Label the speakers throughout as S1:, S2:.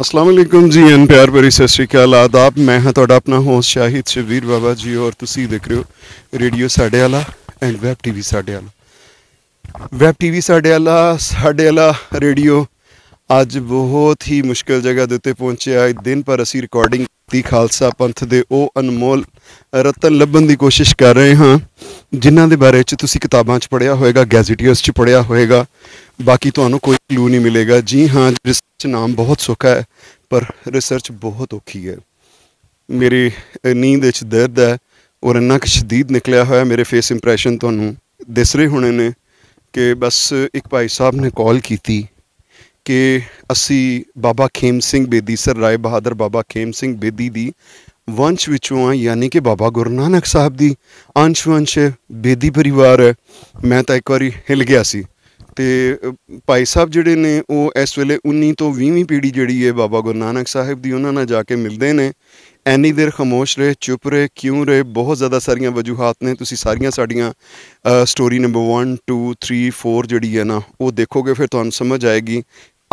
S1: ਅਸਲਾਮ ਅਲੈਕਮ ਜੀ ਐਨ ਪਿਆਰ ਭਰੀ ਸਤਿ ਸ਼੍ਰੀ ਅਕਾਲ ਆਦਾਬ ਮੈਂ ਹਾਂ ਤੁਹਾਡਾ ਆਪਣਾ ਹੋਸਟ ਸ਼ਾਹਿਦ ਸ਼ਬੀਰ ਬਾਬਾ ਜੀ ਔਰ ਤੁਸੀਂ ਦੇਖ ਰਹੇ ਹੋ ਰੇਡੀਓ ਸਾਡੇ ਵਾਲਾ ਐਂਡ ਵੈਬ ਟੀਵੀ ਸਾਡੇ ਵਾਲਾ ਵੈਬ ਟੀਵੀ ਸਾਡੇ ਵਾਲਾ ਸਾਡੇ ਵਾਲਾ ਰੇਡੀਓ ਅੱਜ ਬਹੁਤ ਹੀ ਮੁਸ਼ਕਲ ਜਗ੍ਹਾ ਦੇ ਉੱਤੇ ਪਹੁੰਚਿਆ ਹੈ ਦਿਨ ਪਰ ਅਸੀਂ ਰਿਕਾਰਡਿੰਗ ਦੀ ਖਾਲਸਾ ਪੰਥ ਦੇ ਉਹ ਅਨਮੋਲ ਰਤਨ ਲੱਭਣ ਦੀ ਕੋਸ਼ਿਸ਼ ਕਰ ਰਹੇ ਹਾਂ ਜਿਨ੍ਹਾਂ ਦੇ ਬਾਰੇ ਵਿੱਚ ਤੁਸੀਂ ਕਿਤਾਬਾਂ ਚ ਪੜਿਆ ਹੋਵੇਗਾ ਗੈਜ਼ਟੀਅਰਸ ਚ ਪੜਿਆ ਹੋਵੇਗਾ ਬਾਕੀ ਤੁਹਾਨੂੰ ਕੋਈ ਕਲੂ ਨਹੀਂ ਮਿਲੇਗਾ ਜੀ ਹਾਂ ਰਿਸਰਚ ਨਾਮ ਬਹੁਤ ਸੌਖਾ ਹੈ ਪਰ ਰਿਸਰਚ ਬਹੁਤ ਔਖੀ ਹੈ ਮੇਰੀ ਨੀਂਦ ਵਿੱਚ ਦਰਦ ਹੈ ਔਰ ਇੰਨਾ ਕਿ ਸ਼ਦੀਦ ਨਿਕਲਿਆ ਹੋਇਆ ਮੇਰੇ ਫੇਸ ਇੰਪ੍ਰੈਸ਼ਨ ਤੁਹਾਨੂੰ ਦਿਸ ਰਹੇ ਹੋਣੇ ਨੇ ਕਿ ਬਸ ਇੱਕ ਭਾਈ ਸਾਹਿਬ ਨੇ ਕਾਲ ਕੀਤੀ ਕਿ ਅਸੀਂ ਬਾਬਾ ਖੇਮ ਸਿੰਘ ਬੇਦੀ ਸਰ ਰਾਏ ਬਹਾਦਰ ਬਾਬਾ ਖੇਮ ਸਿੰਘ ਬੇਦੀ ਦੀ ਵੰਸ਼ ਵਿੱਚੋਂ ਆ ਯਾਨੀ ਕਿ ਬਾਬਾ ਗੁਰੂ ਨਾਨਕ ਸਾਹਿਬ ਦੀ ਅੰਸ਼ ਵੰਸ਼ ਬੇਦੀ ਪਰਿਵਾਰ ਹੈ ਮੈਂ ਤਾਂ ਇੱਕ ਵਾਰੀ ਹਿਲ ਗਿਆ ਸੀ ਤੇ ਭਾਈ ਸਾਹਿਬ ਜਿਹੜੇ ਨੇ ਉਹ ਇਸ ਵੇਲੇ 19 ਤੋਂ 20ਵੀਂ ਪੀੜ੍ਹੀ ਜਿਹੜੀ ਹੈ ਬਾਬਾ ਗੁਰੂ ਨਾਨਕ ਸਾਹਿਬ ਦੀ ਉਹਨਾਂ ਨਾਲ ਜਾ ਕੇ ਮਿਲਦੇ ਨੇ ਐਨੀ ਦੇਰ ਖਮੋਸ਼ ਰਹੇ ਚੁੱਪ ਰਹੇ ਕਿਉਂ ਰਹੇ ਬਹੁਤ ਜ਼ਿਆਦਾ ਸਾਰੀਆਂ ਵਜੂਹਾਂ ਨੇ ਤੁਸੀਂ ਸਾਰੀਆਂ ਸਾਡੀਆਂ ਸਟੋਰੀ ਨੰਬਰ 1 2 3 4 ਜਿਹੜੀ ਹੈ ਨਾ ਉਹ ਦੇਖੋਗੇ ਫਿਰ ਤੁਹਾਨੂੰ ਸਮਝ ਆਏਗੀ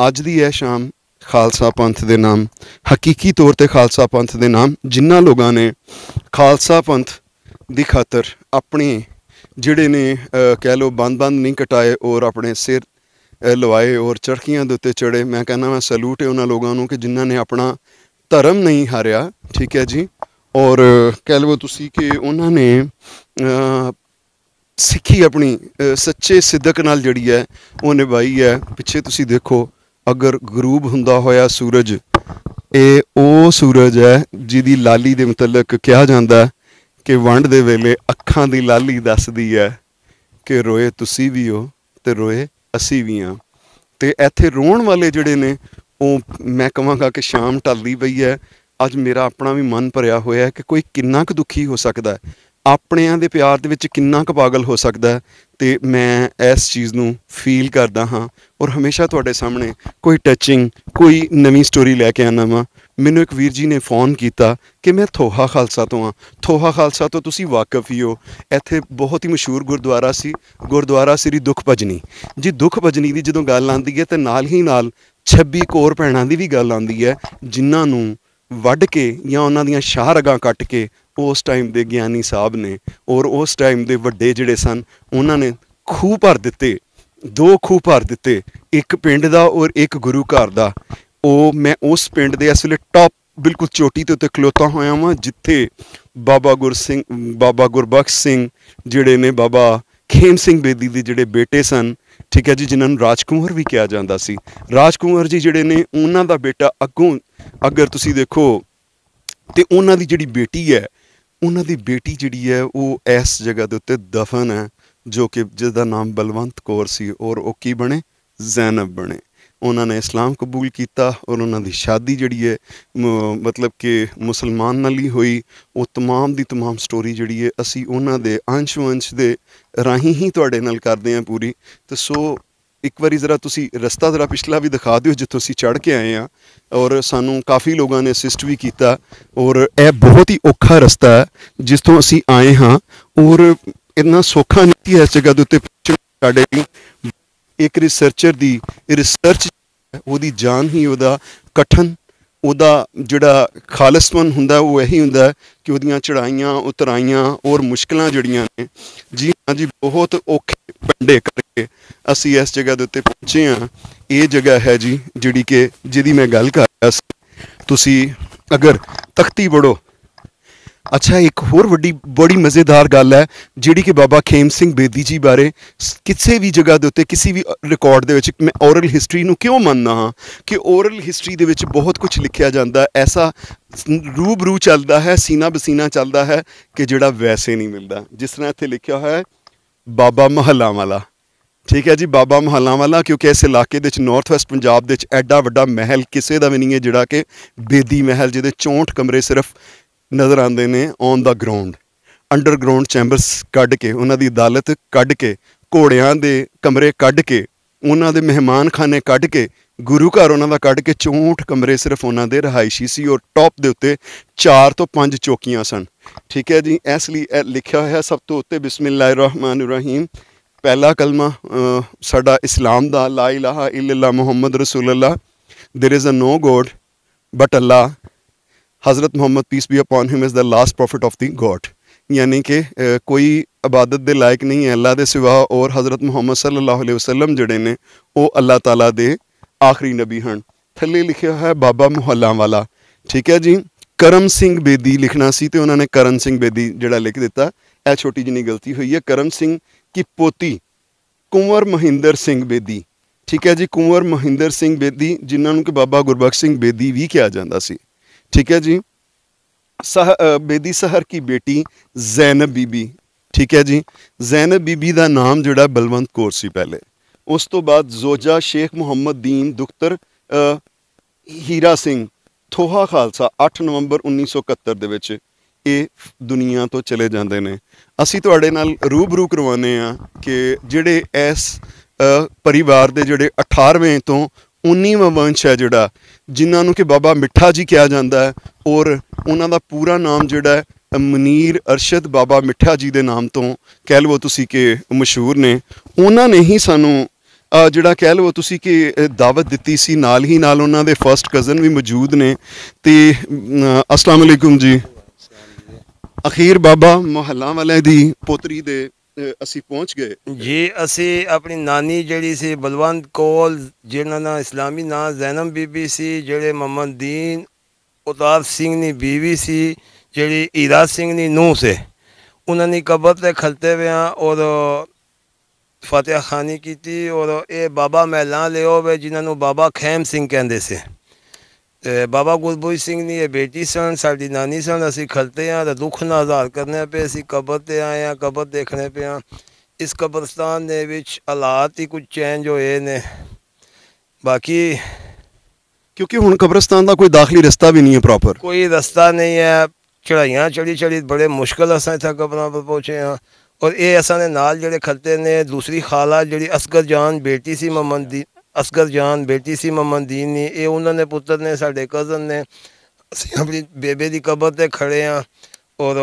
S1: ਅੱਜ ਦੀ ਇਹ ਸ਼ਾਮ ਖਾਲਸਾ ਪੰਥ ਦੇ ਨਾਮ ਹਕੀਕੀ ਤੌਰ ਤੇ ਖਾਲਸਾ ਪੰਥ ਦੇ ਨਾਮ ਜਿਨ੍ਹਾਂ ਲੋਕਾਂ ਨੇ ਖਾਲਸਾ ਪੰਥ ਦੀ ਖਾਤਰ ਆਪਣੀ ਜਿਹੜੇ ਨੇ ਕਹਿ ਲੋ ਬੰਦ-ਬੰਦ ਨਹੀਂ ਕਟਾਏ ਔਰ ਆਪਣੇ ਸਿਰ ਲਵਾਏ ਔਰ ਚੜਕੀਆਂ ਦੇ ਉੱਤੇ ਚੜੇ ਮੈਂ ਕਹਿੰਦਾ ਮੈਂ ਸਲੂਟ ਹੈ ਉਹਨਾਂ ਲੋਕਾਂ ਨੂੰ ਕਿ ਜਿਨ੍ਹਾਂ ਨੇ ਆਪਣਾ ਧਰਮ ਨਹੀਂ ਹਾਰਿਆ ਠੀਕ ਹੈ ਜੀ ਔਰ ਕਹਿ ਲਵੋ ਤੁਸੀਂ ਕਿ ਉਹਨਾਂ ਨੇ ਸਿੱਖੀ ਆਪਣੀ ਸੱਚੇ ਸਿੱਧਕ ਨਾਲ ਜੜੀ ਹੈ ਉਹ ਨਿਭਾਈ ਹੈ ਪਿੱਛੇ ਤੁਸੀਂ ਦੇਖੋ ਅਗਰ ਗਰੂਬ ਹੁੰਦਾ ਹੋਇਆ ਸੂਰਜ ਇਹ ਉਹ ਸੂਰਜ ਹੈ ਜਿਹਦੀ ਲਾਲੀ ਦੇ ਮੁਤਲਕ ਕਿਹਾ ਜਾਂਦਾ ਕਿ ਵੰਡ ਦੇ ਵੇਲੇ ਅੱਖਾਂ ਦੀ ਲਾਲੀ ਦੱਸਦੀ ਹੈ ਕਿ ਰੋਏ ਤੁਸੀਂ ਵੀ ਹੋ ਤੇ ਰੋਏ ਅਸੀਂ ਵੀ ਹਾਂ ਤੇ ਇੱਥੇ ਰੋਣ ਵਾਲੇ ਜਿਹੜੇ ਨੇ ਉਹ ਮੈਂ ਕਹਾਂਗਾ ਕਿ ਸ਼ਾਮ ਢਲਦੀ ਪਈ ਹੈ ਅੱਜ ਮੇਰਾ ਆਪਣਾ ਵੀ ਮਨ ਭਰਿਆ ਹੋਇਆ ਹੈ ਕਿ ਕੋਈ ਕਿੰਨਾ ਕੁ ਦੁਖੀ ਹੋ ਸਕਦਾ ਹੈ ਆਪਣਿਆਂ ਦੇ ਪਿਆਰ ਦੇ ਵਿੱਚ ਕਿੰਨਾ ਕੁ ਪਾਗਲ ਹੋ ਸਕਦਾ ਤੇ ਮੈਂ ਇਸ ਚੀਜ਼ ਨੂੰ ਫੀਲ ਕਰਦਾ ਹਾਂ ਔਰ ਹਮੇਸ਼ਾ ਤੁਹਾਡੇ ਸਾਹਮਣੇ ਕੋਈ ਟੱਚਿੰਗ ਕੋਈ ਨਵੀਂ ਸਟੋਰੀ ਲੈ ਕੇ ਆਨਾ ਵਾਂ ਮੈਨੂੰ ਇੱਕ ਵੀਰ ਜੀ ਨੇ ਫੋਨ ਕੀਤਾ ਕਿ ਮੈਂ ਥੋਹਾ ਖਾਲਸਾ ਤੋਂ ਆ ਥੋਹਾ ਖਾਲਸਾ ਤੋਂ ਤੁਸੀਂ ਵਾਕਿਫ ਹੀ ਹੋ ਇੱਥੇ ਬਹੁਤ ਹੀ ਮਸ਼ਹੂਰ ਗੁਰਦੁਆਰਾ ਸੀ ਗੁਰਦੁਆਰਾ ਸ੍ਰੀ ਦੁਖ ਭਜਨੀ ਜੀ ਦੁਖ ਭਜਨੀ ਦੀ ਜਦੋਂ ਗੱਲ ਆਉਂਦੀ ਹੈ ਤੇ ਨਾਲ ਹੀ ਨਾਲ 26 ਕੋਰ ਪੈਣਾ ਦੀ ਵੀ ਗੱਲ ਆਉਂਦੀ ਹੈ ਜਿਨ੍ਹਾਂ ਨੂੰ ਵੱਢ ਕੇ ਜਾਂ ਉਹਨਾਂ ਦੀਆਂ ਸ਼ਾਹਰਗਾਂ ਕੱਟ ਕੇ ਉਸ ਟਾਈਮ ਦੇ ਗਿਆਨੀ ਸਾਹਿਬ ਨੇ ਔਰ ਉਸ ਟਾਈਮ ਦੇ ਵੱਡੇ ਜਿਹੜੇ ਸਨ ਉਹਨਾਂ ਨੇ ਖੂਹ ਭਰ ਦਿੱਤੇ ਦੋ ਖੂਹ ਭਰ ਦਿੱਤੇ ਇੱਕ ਪਿੰਡ ਦਾ ਔਰ ਇੱਕ ਗੁਰੂ ਘਰ ਦਾ ਉਹ ਮੈਂ ਉਸ ਪਿੰਡ ਦੇ ਇਸ ਵੇਲੇ ਟੌਪ ਬਿਲਕੁਲ ਚੋਟੀ ਤੇ ਉੱਤੇ ਖਲੋਤਾ ਹੋਇਆ ਹਾਂ ਜਿੱਥੇ ਬਾਬਾ ਗੁਰ ਸਿੰਘ ਬਾਬਾ ਗੁਰਬਖਸ਼ ਸਿੰਘ ਜਿਹੜੇ ਨੇ ਬਾਬਾ ਖੇਮ ਸਿੰਘ ਬੇਦੀ ਦੇ ਜਿਹੜੇ ਬੇਟੇ ਸਨ ਠੀਕ ਹੈ ਜੀ ਜਿਨ੍ਹਾਂ ਨੂੰ ਰਾਜਕੁਮਾਰ ਵੀ ਕਿਹਾ ਜਾਂਦਾ ਸੀ ਰਾਜਕੁਮਾਰ ਜੀ ਜਿਹੜੇ ਨੇ ਉਹਨਾਂ ਦਾ ਬੇਟਾ ਅੱਗੋਂ ਅਗਰ ਤੁਸੀਂ ਦੇਖੋ ਤੇ ਉਹਨਾਂ ਦੀ ਜਿਹੜੀ ਬੇਟੀ ਹੈ ਉਹਨਾਂ ਦੀ ਬੇਟੀ ਜਿਹੜੀ ਹੈ ਉਹ ਇਸ ਜਗ੍ਹਾ ਦੇ ਉੱਤੇ ਦਫਨ ਹੈ ਜੋ ਕਿ ਜਿਸ ਦਾ ਨਾਮ ਬਲਵੰਤ ਕੌਰ ਸੀ ਔਰ ਉਹ ਕੀ ਬਣੇ ਜ਼ੈਨਬ ਬਣੇ ਉਹਨਾਂ ਨੇ ਇਸਲਾਮ ਕਬੂਲ ਕੀਤਾ ਔਰ ਉਹਨਾਂ ਦੀ ਸ਼ਾਦੀ ਜਿਹੜੀ ਹੈ ਮਤਲਬ ਕਿ ਮੁਸਲਮਾਨ ਨਾਲ ਹੀ ਹੋਈ ਉਹ तमाम ਦੀ तमाम ਸਟੋਰੀ ਜਿਹੜੀ ਹੈ ਅਸੀਂ ਉਹਨਾਂ ਦੇ ਅੰਸ਼-ਵੰਸ਼ ਦੇ ਰਾਹੀਂ ਹੀ ਤੁਹਾਡੇ ਨਾਲ ਕਰਦੇ ਹਾਂ ਪੂਰੀ ਤੇ ਸੋ ਇੱਕ ਵਾਰੀ ਜ਼ਰਾ ਤੁਸੀਂ ਰਸਤਾ ਜ਼ਰਾ ਪਿਛਲਾ ਵੀ ਦਿਖਾ ਦਿਓ ਜਿੱਥੋਂ ਅਸੀਂ ਚੜ ਕੇ ਆਏ ਆ ਔਰ ਸਾਨੂੰ ਕਾਫੀ ਲੋਕਾਂ ਨੇ ਅਸਿਸਟ ਵੀ ਕੀਤਾ ਔਰ ਇਹ ਬਹੁਤ ਹੀ ਔਖਾ ਰਸਤਾ ਹੈ ਜਿਸ ਤੋਂ ਅਸੀਂ ਆਏ ਹਾਂ ਔਰ ਇੰਨਾ ਸੌਖਾ ਨਹੀਂ ਹੈ ਇਸ ਜਗ੍ਹਾ ਦੇ ਉੱਤੇ ਪਹੁੰਚਣਾ ਸਾਡੇ ਲਈ ਇੱਕ ਰਿਸਰਚਰ ਦੀ ਰਿਸਰਚ ਉਹਦੀ ਜਾਨ ਹੀ ਉਹਦਾ ਕਠਨ ਉਹਦਾ ਜਿਹੜਾ ਖਾਲਸਮਨ ਹੁੰਦਾ ਉਹ ਇਹੀ ਹੁੰਦਾ ਕਿ ਉਹਦੀਆਂ ਚੜਾਈਆਂ ਉਤਰਾਈਆਂ ਔਰ ਮੁਸ਼ਕਲਾਂ ਜੜੀਆਂ ਨੇ ਜੀ ਹਾਂ ਜੀ ਬਹੁਤ ਔਖੇ ਪੰਡੇ ਕਰਕੇ ਅਸੀਂ ਇਸ ਜਗ੍ਹਾ ਦੇ ਉੱਤੇ ਪਹੁੰਚੇ ਆ ਇਹ ਜਗ੍ਹਾ ਹੈ ਜੀ ਜਿਹੜੀ ਕਿ ਜਿਹਦੀ ਮੈਂ ਗੱਲ ਕਰ ਰਿਹਾ ਸੀ ਤੁਸੀਂ ਅਗਰ ਤਖਤੀ ਬੜੋ ਅੱਛਾ ਇੱਕ ਹੋਰ ਵੱਡੀ ਬੜੀ ਮਜ਼ੇਦਾਰ ਗੱਲ ਹੈ ਜਿਹੜੀ ਕਿ ਬਾਬਾ ਖੇਮ ਸਿੰਘ ਬੇਦੀ ਜੀ ਬਾਰੇ ਕਿਸੇ ਵੀ ਜਗ੍ਹਾ ਦੇ ਉੱਤੇ ਕਿਸੇ ਵੀ ਰਿਕਾਰਡ ਦੇ ਵਿੱਚ ਮੈਂ ਓਰਲ ਹਿਸਟਰੀ ਨੂੰ ਕਿਉਂ ਮੰਨਦਾ ਹਾਂ ਕਿ ਓਰਲ ਹਿਸਟਰੀ ਦੇ ਵਿੱਚ ਬਹੁਤ ਕੁਝ ਲਿਖਿਆ ਜਾਂਦਾ ਐਸਾ ਰੂਬ ਰੂ ਚੱਲਦਾ ਹੈ ਸੀਨਾ ਬਸੀਨਾ ਚੱਲਦਾ ਹੈ ਕਿ ਜਿਹੜਾ ਵੈਸੇ ਨਹੀਂ ਮਿਲਦਾ ਜਿਸ ਤਰ੍ਹਾਂ ਇੱਥੇ ਲਿਖਿਆ ਹੋਇਆ ਹੈ ਬਾਬਾ ਮਹੱਲਾ ਵਾਲਾ ਠੀਕ ਹੈ ਜੀ ਬਾਬਾ ਮਹੱਲਾ ਵਾਲਾ ਕਿਉਂਕਿ ਇਸ ਇਲਾਕੇ ਦੇ ਵਿੱਚ ਨਾਰਥ ਵੈਸਟ ਪੰਜਾਬ ਦੇ ਵਿੱਚ ਐਡਾ ਵੱਡਾ ਮਹਿਲ ਕਿਸੇ ਦਾ ਵੀ ਨਹੀਂ ਹੈ ਜਿਹੜਾ ਕਿ ਬੇਦੀ ਮਹਿਲ ਜਿਹਦੇ 64 ਕਮਰੇ ਸਿਰਫ ਨਜ਼ਰ ਆਉਂਦੇ ਨੇ on the ground underground chambers ਕੱਢ ਕੇ ਉਹਨਾਂ ਦੀ ਅਦਾਲਤ ਕੱਢ ਕੇ ਘੋੜਿਆਂ ਦੇ ਕਮਰੇ ਕੱਢ ਕੇ ਉਹਨਾਂ ਦੇ ਮਹਿਮਾਨਖਾਨੇ ਕੱਢ ਕੇ ਗੁਰੂ ਘਰ ਉਹਨਾਂ ਦਾ ਕੱਢ ਕੇ 64 ਕਮਰੇ ਸਿਰਫ ਉਹਨਾਂ ਦੇ ਰਹਾਇਸ਼ੀ ਸੀ ਔਰ ਟੌਪ ਦੇ ਉੱਤੇ 4 ਤੋਂ 5 ਚੌਕੀਆਂ ਸਨ ਠੀਕ ਹੈ ਜੀ ਇਸ ਲਈ ਲਿਖਿਆ ਹੋਇਆ ਸਭ ਤੋਂ ਉੱਤੇ ਬਿਸਮਿਲ੍ਲਾਹਿਰ ਰਹਿਮਾਨਿਰ ਰਹੀਮ ਪਹਿਲਾ ਕਲਮਾ ਸਾਡਾ ਇਸਲਾਮ ਦਾ ਲਾ ਇਲਾਹਾ ਇਲਾ ਮੁਹੰਮਦ ਰਸੂਲullah there is a no god but allah ਹਜ਼ਰਤ Muhammad peace be upon him is the last prophet of the god ਯਾਨੀ ਕਿ ਕੋਈ ਇਬਾਦਤ ਦੇ ਲਾਇਕ ਨਹੀਂ ਹੈ ਅੱਲਾ ਦੇ ਸਿਵਾ ਔਰ ਹਜ਼ਰਤ ਮੁਹੰਮਦ ਸੱਲੱਲਾਹੁ ਅਲੈहि ਵਸੱਲਮ ਜਿਹੜੇ ਨੇ ਉਹ ਅੱਲਾ ਤਾਲਾ ਦੇ ਆਖਰੀ ਨਬੀ ਹਨ ਥੱਲੇ ਲਿਖਿਆ ਹੈ ਬਾਬਾ ਮੁਹੱਲਾ ਵਾਲਾ ਠੀਕ ਹੈ ਜੀ ਕਰਮ ਸਿੰਘ ਬੇਦੀ ਲਿਖਣਾ ਸੀ ਤੇ ਉਹਨਾਂ ਨੇ ਕਰਨ ਸਿੰਘ ਬੇਦੀ ਜਿਹੜਾ ਲਿਖ ਦਿੱਤਾ ਇਹ ਛੋਟੀ ਜਿਹੀ ਗਲਤੀ ਹੋਈ ਹੈ ਕਰਮ ਸਿੰਘ ਕੀ ਪੋਤੀ ਕੁੰਵਰ ਮਹਿੰਦਰ ਸਿੰਘ ਬੇਦੀ ਠੀਕ ਹੈ ਜੀ ਕੁੰਵਰ ਮਹਿੰਦਰ ਸਿੰਘ ਬੇਦੀ ਜਿਨ੍ਹਾਂ ਨੂੰ ਕਿ ਬਾਬਾ ਗੁਰਬਖਸ਼ ਸਿੰਘ ਬੇਦੀ ਵੀ ਕਿਹਾ ਜਾਂਦਾ ਸੀ ਠੀਕ ਹੈ ਜੀ ਸਹ ਬੇਦੀ ਸਹਰ ਕੀ ਬੇਟੀ ਜ਼ੈਨਬ ਬੀਬੀ ਠੀਕ ਹੈ ਜੀ ਜ਼ੈਨਬ ਬੀਬੀ ਦਾ ਨਾਮ ਜਿਹੜਾ ਬਲਵੰਤ ਕੌਰ ਸੀ ਪਹਿਲੇ ਉਸ ਤੋਂ ਬਾਅਦ ਜ਼ੋਜਾ ਸ਼ੇਖ ਮੁਹੰਮਦ ਦੀਨ ਦੁਖਤਰ ਹੀਰਾ ਸਿੰਘ ਥੋਹਾ ਖਾਲਸਾ 8 ਨਵੰਬਰ 1971 ਦੇ ਵਿੱਚ ਇਹ ਦੁਨੀਆ ਤੋਂ ਚਲੇ ਜਾਂਦੇ ਨੇ ਅਸੀਂ ਤੁਹਾਡੇ ਨਾਲ ਰੂਬਰੂ ਕਰਵਾਉਨੇ ਆ ਕਿ ਜਿਹੜੇ ਇਸ ਪਰਿਵਾਰ ਦੇ ਜਿਹੜੇ 18ਵੇਂ ਤੋਂ 19ਵਾਂ ਵੰਸ਼ ਹੈ ਜਿਹੜਾ ਜਿਨ੍ਹਾਂ ਨੂੰ ਕਿ ਬਾਬਾ ਮਿੱਠਾ ਜੀ ਕਿਹਾ ਜਾਂਦਾ ਹੈ ਔਰ ਉਹਨਾਂ ਦਾ ਪੂਰਾ ਨਾਮ ਜਿਹੜਾ ਹੈ ਮਨੀਰ ਅਰਸ਼ਦ ਬਾਬਾ ਮਿੱਠਾ ਜੀ ਦੇ ਨਾਮ ਤੋਂ ਕਹਿ ਲਵੋ ਤੁਸੀਂ ਕਿ ਮਸ਼ਹੂਰ ਨੇ ਉਹਨਾਂ ਨੇ ਹੀ ਸਾਨੂੰ ਜਿਹੜਾ ਕਹਿ ਲਵੋ ਤੁਸੀਂ ਕਿ ਦਾਵਤ ਦਿੱਤੀ ਸੀ ਨਾਲ ਹੀ ਨਾਲ ਉਹਨਾਂ ਦੇ ਫਰਸਟ ਕਜ਼ਨ ਵੀ ਮੌਜੂਦ ਨੇ ਤੇ ਅਸਲਾਮੁਅਲੈਕੁਮ ਜੀ ਅਖੀਰ ਬਾਬਾ ਮੁਹੱਲਾ ਵਾਲੇ ਦੀ ਪੋਤਰੀ ਦੇ ਅਸੀਂ ਪਹੁੰਚ ਗਏ
S2: ਜੀ ਅਸੀਂ ਆਪਣੀ ਨਾਨੀ ਜਿਹੜੀ ਸੀ ਬਲਵੰਤ ਕੋਲ ਜਿਹਨਾਂ ਦਾ ਇਸਲਾਮੀ ਨਾਂ ਜ਼ੈਨਮ ਬੀਬੀ ਸੀ ਜਿਹੜੇ ਮਮਨਦੀਨ ਉਤਾਰ ਸਿੰਘ ਦੀ ਬੀਵੀ ਸੀ ਜਿਹੜੀ ਇਰਾ ਸਿੰਘ ਦੀ ਨੂੰਹ ਸੀ ਉਹਨਾਂ ਨੇ ਕਬਰ ਤੇ ਖਲਤੇ ਹੋਇਆ ਔਰ ਫਤਿਹ ਖਾਨੀ ਕੀਤੀ ਔਰ ਇਹ ਬਾਬਾ ਮਹਿਲਾ ਲਿਓ ਵੇ ਜਿਨ੍ਹਾਂ ਨੂੰ ਬਾਬਾ ਖੈਮ ਸਿੰਘ ਕਹਿੰਦੇ ਸੀ ਤੇ ਬਾਬਾ ਗੁਰਬੋਈ ਸਿੰਘ ਦੀ ਇਹ ਬੇਟੀ ਸਨ ਸਾਡੀ ਨਾਨੀ ਸਨ ਅਸੀਂ ਖਲਤੇ ਆ ਤੇ ਦੁੱਖ ਨਾਲ ਹਜ਼ਾਰ ਕਰਨੇ ਪਏ ਅਸੀਂ ਕਬਰ ਤੇ ਆਏ ਆ ਕਬਰ ਦੇਖਣੇ ਪਿਆ ਇਸ ਕਬਰਸਤਾਨ ਦੇ ਵਿੱਚ ਹਾਲਾਤ ਹੀ ਕੁਝ ਚੇਂਜ ਹੋਏ ਨੇ ਬਾਕੀ ਕਿਉਂਕਿ ਹੁਣ
S1: ਕਬਰਸਤਾਨ ਦਾ ਕੋਈ ਦਾਖਲੀ ਰਸਤਾ ਵੀ ਨਹੀਂ ਹੈ ਪ੍ਰੋਪਰ
S2: ਕੋਈ ਰਸਤਾ ਨਹੀਂ ਹੈ ਚੜਾਈਆਂ ਚੜੀ ਚੜੀ ਬੜੇ ਮੁਸ਼ਕਲ ਅਸਾਂ ਇੱਥੇ ਕਬਰਾਂ ਪਰ ਪਹੁੰਚੇ ਆ ਔਰ ਇਹ ਅਸਾਂ ਦੇ ਨਾਲ ਜਿਹੜੇ ਖਲਤੇ ਨੇ ਦੂਸਰੀ ਖਾਲਾ ਜਿਹੜੀ ਅਸਗਰ ਜਾਨ ਬੇਟੀ ਸੀ ਮਮਨ ਦੀ ਅਸਗਰ ਜਾਨ ਬੇਟੀ ਸੀ ਮਮਨਦੀਨ ਨੇ ਇਹ ਉਹਨਾਂ ਦੇ ਪੁੱਤਰ ਨੇ ਸਾਡੇ ਕਜ਼ਨ ਨੇ ਅਸੀਂ ਆਪਣੀ ਬੇਬੇ ਦੀ ਕਬਰ ਤੇ ਖੜੇ ਆ ਔਰ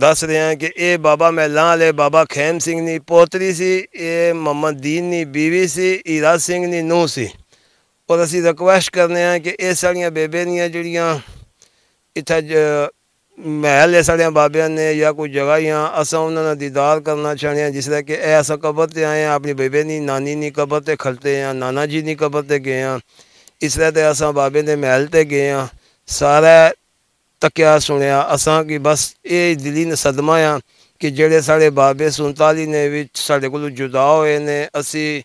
S2: ਦੱਸ ਰਹੇ ਆ ਕਿ ਇਹ ਬਾਬਾ ਮਹਿਲਾਂ ਵਾਲੇ ਬਾਬਾ ਖੈਮ ਸਿੰਘ ਦੀ ਪੋਤਰੀ ਸੀ ਇਹ ਮਮਨਦੀਨ ਦੀ ਬੀਵੀ ਸੀ ਇਰਾ ਸਿੰਘ ਦੀ ਨੂੰਹ ਸੀ ਔਰ ਅਸੀਂ ਰਿਕਵੈਸਟ ਕਰਨੇ ਆ ਕਿ ਇਹ ਸਾਰੀਆਂ ਬੇਬੇ ਦੀਆਂ ਜਿਹੜੀਆਂ ਇੱਥੇ ਮਹਿਲ ਲੈ ਸੜਿਆ ਬਾਬਿਆਂ ਨੇ ਜਾਂ ਕੋਈ ਜਗ੍ਹਾ ਜਾਂ ਅਸਾਂ ਉਹਨਾਂ ਦਾ ਦੀਦਾਰ ਕਰਨਾ ਚਾਹਣਿਆ ਜਿਸ ਦਾ ਕਿ ਐ ਅਸਾਂ ਕਬਰ ਤੇ ਆਏ ਆ ਆਪਣੀ ਬੇਬੇ ਦੀ ਨਾਨੀ ਦੀ ਕਬਰ ਤੇ ਖਲਤੇ ਆ ਨਾਨਾ ਜੀ ਦੀ ਕਬਰ ਤੇ ਗਏ ਆ ਇਸ ਲਈ ਤੇ ਅਸਾਂ ਬਾਬੇ ਦੇ ਮਹਿਲ ਤੇ ਗਏ ਆ ਸਾਰਾ ਤੱਕਿਆ ਸੁਣਿਆ ਅਸਾਂ ਕਿ ਬਸ ਇਹ ਦਿਲੀ ਨੇ ਸਦਮਾ ਆ ਕਿ ਜਿਹੜੇ ਸਾਡੇ ਬਾਬੇ ਸੁਨਤਾਲੀ ਨੇ ਵਿੱਚ ਸਾਡੇ ਕੋਲੋਂ ਜੁਦਾ ਹੋਏ ਨੇ ਅਸੀਂ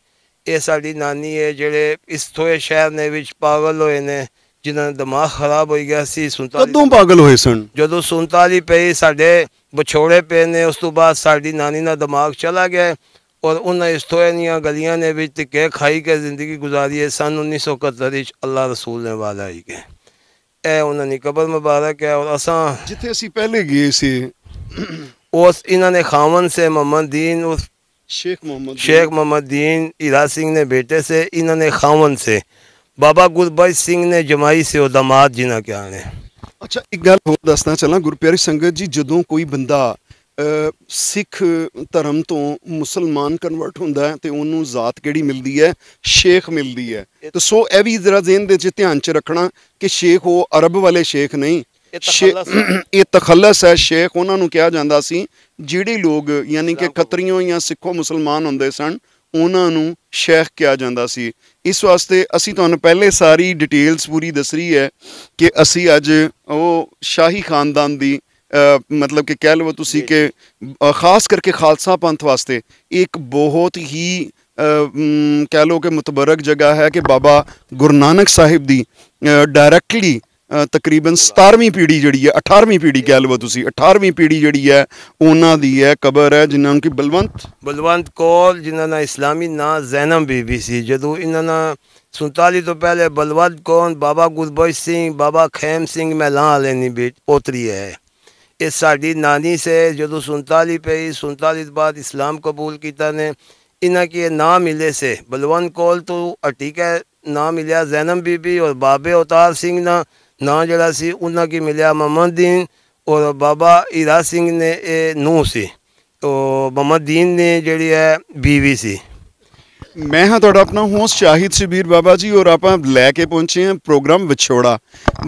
S2: ਇਹ ਸਾਡੀ ਨਾਨੀ ਹੈ ਜਿਹੜੇ ਇਸ ਥੋਏ ਸ਼ਹਿਰ ਨੇ ਵਿੱਚ ਪਾਗਲ ਹੋਏ ਨੇ ਜਿਨ੍ਹਾਂ ਦਾ ਦਿਮਾਗ ਖਰਾਬ ਹੋ ਗਿਆ ਸੀ ਸੁਨਤਾ ਕਦੋਂ
S1: ਪਾਗਲ ਹੋਏ ਸਨ
S2: ਜਦੋਂ ਸੁਨਤਾ ਜੀ ਪਈ ਸਾਡੇ ਵਿਛੋੜੇ ਪਏ ਨੇ ਉਸ ਤੋਂ ਬਾਅਦ ਸਾਡੀ ਨਾਨੀ ਦਾ ਦਿਮਾਗ ਚਲਾ ਗਿਆ ਔਰ ਉਹਨਾਂ ਇਸ ਤੋਂ ਇਹਨੀਆਂ ਗਲੀਆਂ ਨੇ ਵਿੱਚ ਕੇ ਖਾਈ ਕੇ ਜ਼ਿੰਦਗੀ گزارੀ ਹੈ ਸਨ 1971 ਵਿੱਚ ਅੱਲਾ ਰਸੂਲ ਨੇ ਵਾਦਾ ਹੀ ਕੇ ਇਹ ਉਹਨਾਂ ਦੀ ਕਬਰ ਮੁਬਾਰਕ ਹੈ ਔਰ ਅਸਾਂ ਜਿੱਥੇ ਅਸੀਂ ਪਹਿਲੇ ਗਏ ਸੀ ਉਸ ਇਹਨਾਂ ਨੇ ਖਾਵਨ ਸੇ ਮੁਹੰਮਦ ਦੀਨ ਉਸ
S1: ਸ਼ੇਖ ਮੁਹੰਮਦ ਸ਼ੇਖ
S2: ਮੁਹੰਮਦ ਦੀਨ ਇਰਾ ਸਿੰਘ ਨੇ ਬੇਟੇ ਸੇ ਇਹਨਾਂ ਨੇ ਖਾਵਨ ਸੇ ਬਾਬਾ ਗੁਰਬਖਸ਼ ਸਿੰਘ ਨੇ ਜਮਾਈ ਸੇ ਉਦਮਾਤ ਜਿਨਾ ਕਿਹਾ ਨੇ ਅੱਛਾ ਇੱਕ ਗੱਲ ਹੋਰ ਦੱਸਣਾ ਚਾਹਣਾ ਗੁਰਪਿਆਰੀ ਸੰਗਤ ਜੀ
S1: ਜਦੋਂ ਕੋਈ ਬੰਦਾ ਸਿੱਖ ਧਰਮ ਤੋਂ ਮੁਸਲਮਾਨ ਕਨਵਰਟ ਹੁੰਦਾ ਤੇ ਉਹਨੂੰ ਜ਼ਾਤ ਕਿਹੜੀ ਮਿਲਦੀ ਹੈ ਸ਼ੇਖ ਮਿਲਦੀ ਹੈ ਤੇ ਸੋ ਇਹ ਵੀ ਜ਼ਰਾ ਜ਼ਿਹਨ ਦੇ ਵਿੱਚ ਧਿਆਨ ਚ ਰੱਖਣਾ ਕਿ ਸ਼ੇਖ ਉਹ ਅਰਬ ਵਾਲੇ ਸ਼ੇਖ ਨਹੀਂ ਇਹ ਤਖੱਲਸ ਹੈ ਸ਼ੇਖ ਉਹਨਾਂ ਨੂੰ ਕਿਹਾ ਜਾਂਦਾ ਸੀ ਜਿਹੜੇ ਲੋਕ ਯਾਨੀ ਕਿ ਖੱਤਰੀਆਂ ਜਾਂ ਸਿੱਖੋ ਮੁਸਲਮਾਨ ਹੁੰਦੇ ਸਨ ਉਹਨਾਂ ਨੂੰ ਸ਼ੇਖ ਕਿਹਾ ਜਾਂਦਾ ਸੀ ਇਸ ਵਾਸਤੇ ਅਸੀਂ ਤੁਹਾਨੂੰ ਪਹਿਲੇ ਸਾਰੀ ਡਿਟੇਲਸ ਪੂਰੀ ਦੱਸਰੀ ਹੈ ਕਿ ਅਸੀਂ ਅੱਜ ਉਹ ਸ਼ਾਹੀ ਖਾਨਦਾਨ ਦੀ ਮਤਲਬ ਕਿ ਕਹਿ ਲਵੋ ਤੁਸੀਂ ਕਿ ਖਾਸ ਕਰਕੇ ਖਾਲਸਾ ਪੰਥ ਵਾਸਤੇ ਇੱਕ ਬਹੁਤ ਹੀ ਕਹਿ ਲਓ ਕਿ ਮਤਬਰਕ ਜਗ੍ਹਾ ਹੈ ਕਿ ਬਾਬਾ ਗੁਰੂ ਨਾਨਕ ਸਾਹਿਬ ਦੀ ਡਾਇਰੈਕਟਲੀ तकरीबन सतारवीं पीढ़ी जी अठारवीं पीढ़ी कह लो तुम अठारवीं पीढ़ी जी है उन्होंने है कबर है जिन्होंने कि बलवंत
S2: बलवंत कौर जिन्हों का इस्लामी ना जैनम बीबी सी जो इन्होंने संताली तो पहले बलवंत कौर बाबा गुरबज सिंह बाबा खेम सिंह मैं ला लेनी बेट पोतरी है ये साड़ी नानी से जो संताली पी संताली बाद इस्लाम कबूल किया ने इन्हें कि ना मिले से बलवंत कौल तो हटी कह ना मिले जैनम बीबी और बाबे अवतार सिंह ना ਨਾਂ ਜਿਹੜਾ ਸੀ ਉਹਨਾਂ ਕੀ ਮਿਲਿਆ ਮਮਦੀਨ ਔਰ ਬਾਬਾ ਇਰਾ ਸਿੰਘ ਨੇ ਇਹ ਨੂੰ ਸੀ ਤੋ ਮਮਦੀਨ ਨੇ ਜਿਹੜੀ ਹੈ ਬੀਵੀ ਸੀ ਮੈਂ ਹਾਂ ਤੁਹਾਡਾ ਆਪਣਾ ਹੋਸਟ ਸ਼ਾਹਿਦ ਸ਼ਬੀਰ ਬਾਬਾ ਜੀ ਔਰ ਆਪਾਂ ਲੈ ਕੇ ਪਹੁੰਚੇ ਹਾਂ
S1: ਪ੍ਰੋਗਰਾਮ ਵਿਛੋੜਾ